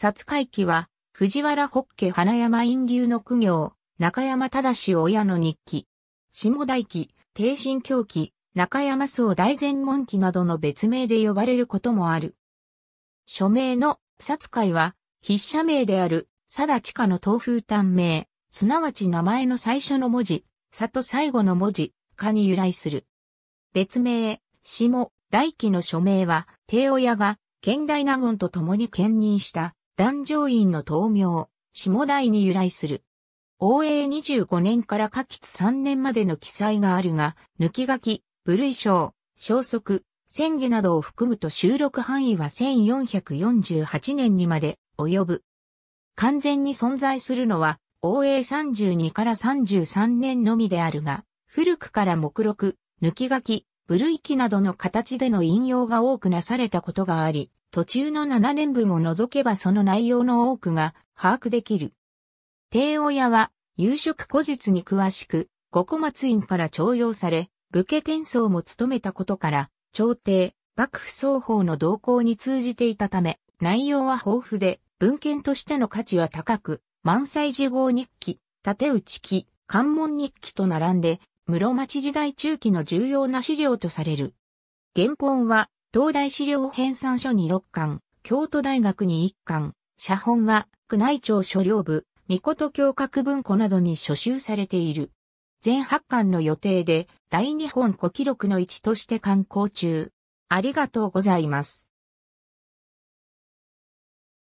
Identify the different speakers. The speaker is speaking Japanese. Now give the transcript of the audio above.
Speaker 1: 殺海記は、藤原北家花山陰流の苦行、中
Speaker 2: 山正親の日記。下大記、帝神教記、中山荘大前門記などの別名で呼ばれることもある。署名の殺海は、筆者名である、定地下の東風短名、すなわち名前の最初の文字、さと最後の文字、かに由来する。別名、下、大記の署名は、帝親が、県大納言と共に兼任した、壇上院の東名、下台に由来する。応永25年から下吉3年までの記載があるが、抜き書き、部類章、消息、宣下などを含むと収録範囲は1448年にまで及ぶ。完全に存在するのは、応永32から33年のみであるが、古くから目録、抜き書き、部類記などの形での引用が多くなされたことがあり、途中の7年分を除けばその内容の多くが把握できる。帝王屋は、夕食古日に詳しく、五個松院から徴用され、武家転送も務めたことから、朝廷、幕府双方の動向に通じていたため、内容は豊富で、文献としての価値は高く、満載事号日記、立内記、関門日記と並んで、室町時代中期の重要な資料とされる。原本は、東大資料編纂書に6巻、京都大学に1巻、写本は宮内庁書領部、御事教閣文庫などに書集されている。全8巻の予定で、大日本古記録の一として刊
Speaker 1: 行中。ありがとうございます。